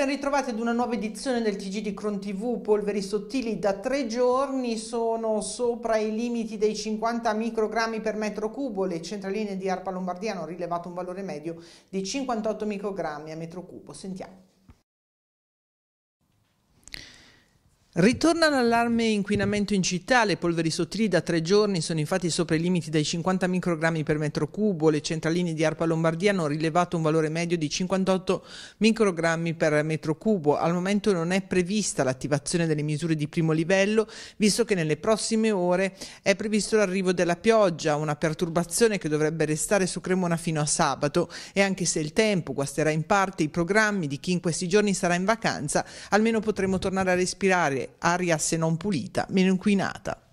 ben ritrovati ad una nuova edizione del TG di Cron TV. Polveri sottili da tre giorni sono sopra i limiti dei 50 microgrammi per metro cubo. Le centraline di Arpa Lombardia hanno rilevato un valore medio di 58 microgrammi a metro cubo. Sentiamo. Ritorna l'allarme inquinamento in città, le polveri sottili da tre giorni sono infatti sopra i limiti dai 50 microgrammi per metro cubo, le centraline di Arpa Lombardia hanno rilevato un valore medio di 58 microgrammi per metro cubo, al momento non è prevista l'attivazione delle misure di primo livello, visto che nelle prossime ore è previsto l'arrivo della pioggia, una perturbazione che dovrebbe restare su Cremona fino a sabato e anche se il tempo guasterà in parte i programmi di chi in questi giorni sarà in vacanza, almeno potremo tornare a respirare aria, aria se non pulita, meno inquinata.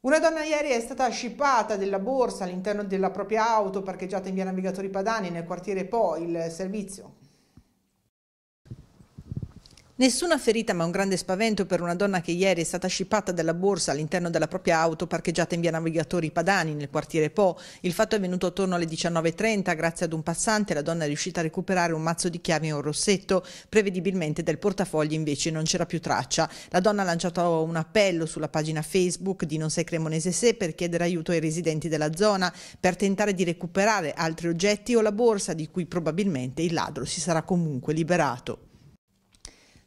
Una donna ieri è stata scippata della borsa all'interno della propria auto parcheggiata in via Navigatori Padani nel quartiere Po. Il servizio Nessuna ferita ma un grande spavento per una donna che ieri è stata scippata dalla borsa all'interno della propria auto parcheggiata in via Navigatori Padani nel quartiere Po. Il fatto è venuto attorno alle 19.30 grazie ad un passante la donna è riuscita a recuperare un mazzo di chiavi e un rossetto. Prevedibilmente del portafogli invece non c'era più traccia. La donna ha lanciato un appello sulla pagina Facebook di Non sei Cremonese Se per chiedere aiuto ai residenti della zona per tentare di recuperare altri oggetti o la borsa di cui probabilmente il ladro si sarà comunque liberato.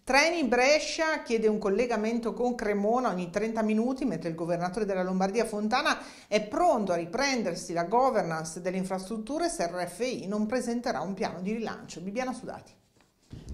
Treni Brescia chiede un collegamento con Cremona ogni 30 minuti, mentre il governatore della Lombardia Fontana è pronto a riprendersi la governance delle infrastrutture se RFI non presenterà un piano di rilancio. Bibiana Sudati.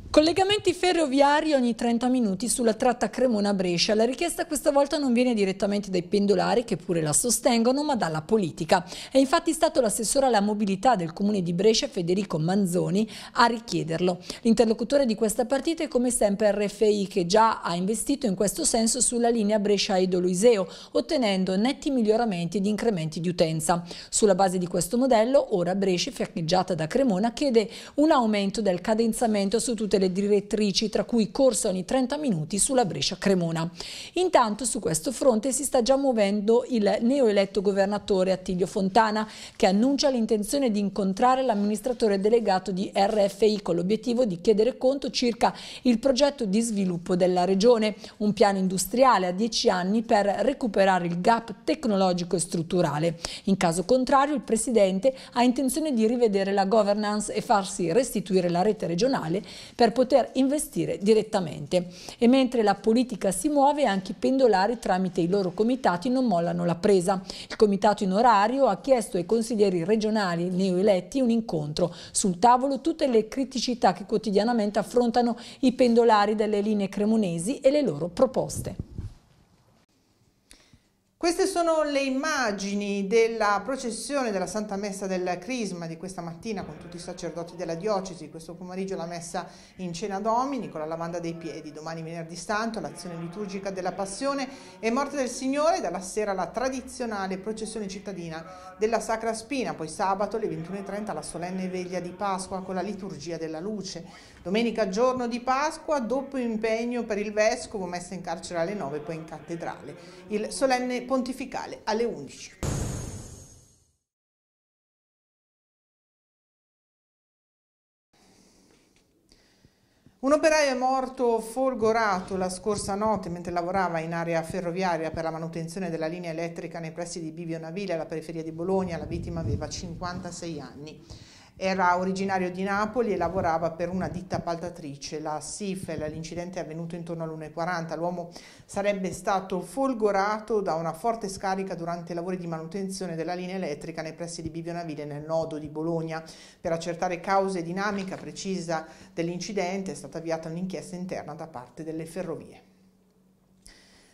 Collegamenti ferroviari ogni 30 minuti sulla tratta Cremona-Brescia. La richiesta questa volta non viene direttamente dai pendolari che pure la sostengono, ma dalla politica. È infatti stato l'assessore alla mobilità del comune di Brescia Federico Manzoni a richiederlo. L'interlocutore di questa partita è come sempre RFI che già ha investito in questo senso sulla linea Brescia-Edo-Luiseo, ottenendo netti miglioramenti ed incrementi di utenza. Sulla base di questo modello, ora Brescia, fiancheggiata da Cremona, chiede un aumento del cadenzamento su tutte le tutte le direttrici, tra cui corsa ogni 30 minuti sulla Brescia-Cremona. Intanto su questo fronte si sta già muovendo il neoeletto governatore Attilio Fontana, che annuncia l'intenzione di incontrare l'amministratore delegato di RFI con l'obiettivo di chiedere conto circa il progetto di sviluppo della regione, un piano industriale a 10 anni per recuperare il gap tecnologico e strutturale. In caso contrario il Presidente ha intenzione di rivedere la governance e farsi restituire la rete regionale per per poter investire direttamente. E mentre la politica si muove, anche i pendolari tramite i loro comitati non mollano la presa. Il comitato in orario ha chiesto ai consiglieri regionali neoeletti un incontro. Sul tavolo tutte le criticità che quotidianamente affrontano i pendolari delle linee cremonesi e le loro proposte. Queste sono le immagini della processione della Santa Messa del Crisma di questa mattina con tutti i sacerdoti della diocesi, questo pomeriggio la messa in cena domini con la lavanda dei piedi, domani venerdì santo l'azione liturgica della Passione e Morte del Signore, dalla sera la tradizionale processione cittadina della Sacra Spina, poi sabato alle 21.30 la solenne veglia di Pasqua con la liturgia della luce, domenica giorno di Pasqua, dopo impegno per il Vescovo, messa in carcere alle 9, poi in cattedrale, il solenne pontificale alle 11. Un operaio è morto folgorato la scorsa notte mentre lavorava in area ferroviaria per la manutenzione della linea elettrica nei pressi di Bivio Navile alla periferia di Bologna. La vittima aveva 56 anni. Era originario di Napoli e lavorava per una ditta appaltatrice, la Sifel. L'incidente è avvenuto intorno all'1.40. L'uomo sarebbe stato folgorato da una forte scarica durante i lavori di manutenzione della linea elettrica nei pressi di Bivionaville nel nodo di Bologna. Per accertare causa e dinamica precisa dell'incidente è stata avviata un'inchiesta interna da parte delle ferrovie.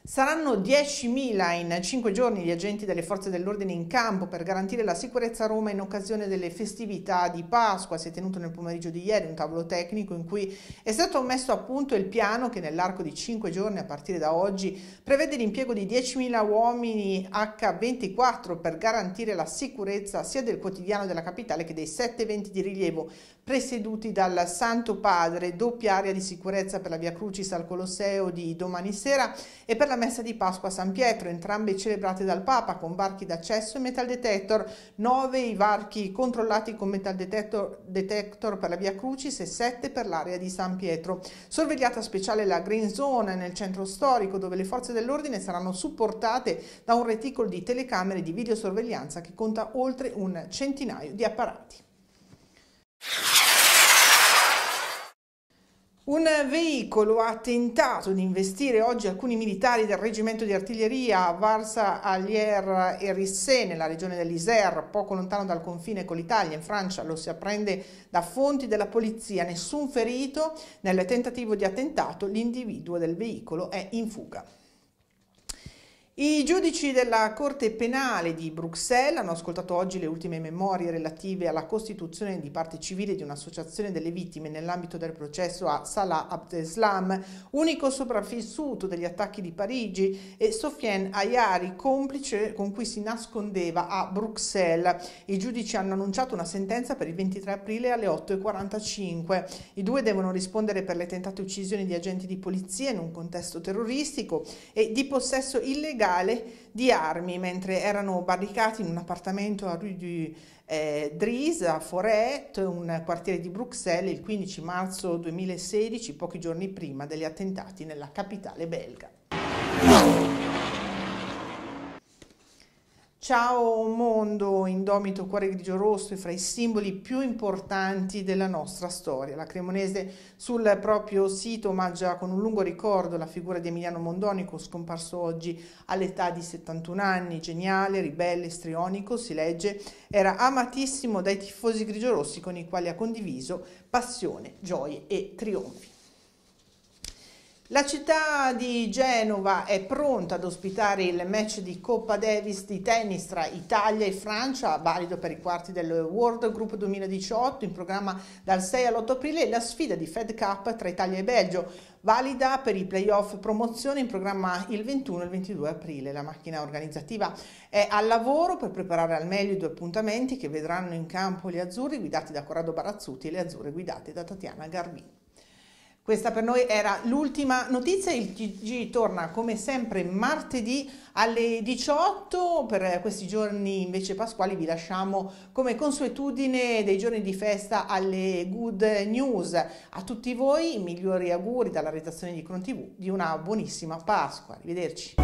Saranno 10.000 in 5 giorni gli agenti delle forze dell'ordine in campo per garantire la sicurezza a Roma in occasione delle festività di Pasqua. Si è tenuto nel pomeriggio di ieri un tavolo tecnico in cui è stato messo a punto il piano che nell'arco di 5 giorni a partire da oggi prevede l'impiego di 10.000 uomini H24 per garantire la sicurezza sia del quotidiano della capitale che dei sette eventi di rilievo presieduti dal Santo Padre, doppia area di sicurezza per la Via Crucis al Colosseo di domani sera e per la messa di Pasqua a San Pietro, entrambe celebrate dal Papa con varchi d'accesso e metal detector, nove i varchi controllati con metal detector, detector per la Via Crucis e sette per l'area di San Pietro. Sorvegliata speciale la Green Zone nel centro storico dove le forze dell'ordine saranno supportate da un reticolo di telecamere di videosorveglianza che conta oltre un centinaio di apparati. Un veicolo ha tentato di investire oggi alcuni militari del reggimento di artiglieria a Varsa, Alier e Rissé nella regione dell'Isère, poco lontano dal confine con l'Italia, in Francia, lo si apprende da fonti della polizia, nessun ferito nel tentativo di attentato, l'individuo del veicolo è in fuga. I giudici della Corte Penale di Bruxelles hanno ascoltato oggi le ultime memorie relative alla costituzione di parte civile di un'associazione delle vittime nell'ambito del processo a Salah Abdeslam, unico sopravvissuto degli attacchi di Parigi, e Sofiane Ayari, complice con cui si nascondeva a Bruxelles. I giudici hanno annunciato una sentenza per il 23 aprile alle 8.45. I due devono rispondere per le tentate uccisioni di agenti di polizia in un contesto terroristico e di possesso illegale illegale di armi mentre erano barricati in un appartamento a Rue du eh, Dries a Foret, un quartiere di Bruxelles, il 15 marzo 2016, pochi giorni prima degli attentati nella capitale belga. Ciao mondo indomito cuore grigio rosso è fra i simboli più importanti della nostra storia. La Cremonese sul proprio sito omaggia con un lungo ricordo la figura di Emiliano Mondonico, scomparso oggi all'età di 71 anni, geniale, ribelle, strionico, si legge, era amatissimo dai tifosi grigio rossi con i quali ha condiviso passione, gioie e trionfi. La città di Genova è pronta ad ospitare il match di Coppa Davis di tennis tra Italia e Francia, valido per i quarti del World Group 2018, in programma dal 6 all'8 aprile, e la sfida di Fed Cup tra Italia e Belgio, valida per i playoff promozione in programma il 21 e il 22 aprile. La macchina organizzativa è al lavoro per preparare al meglio i due appuntamenti che vedranno in campo gli azzurri guidati da Corrado Barazzuti e le azzurre guidate da Tatiana Garbini. Questa per noi era l'ultima notizia, il TG torna come sempre martedì alle 18, per questi giorni invece pasquali vi lasciamo come consuetudine dei giorni di festa alle good news. A tutti voi i migliori auguri dalla redazione di TV di una buonissima Pasqua, arrivederci.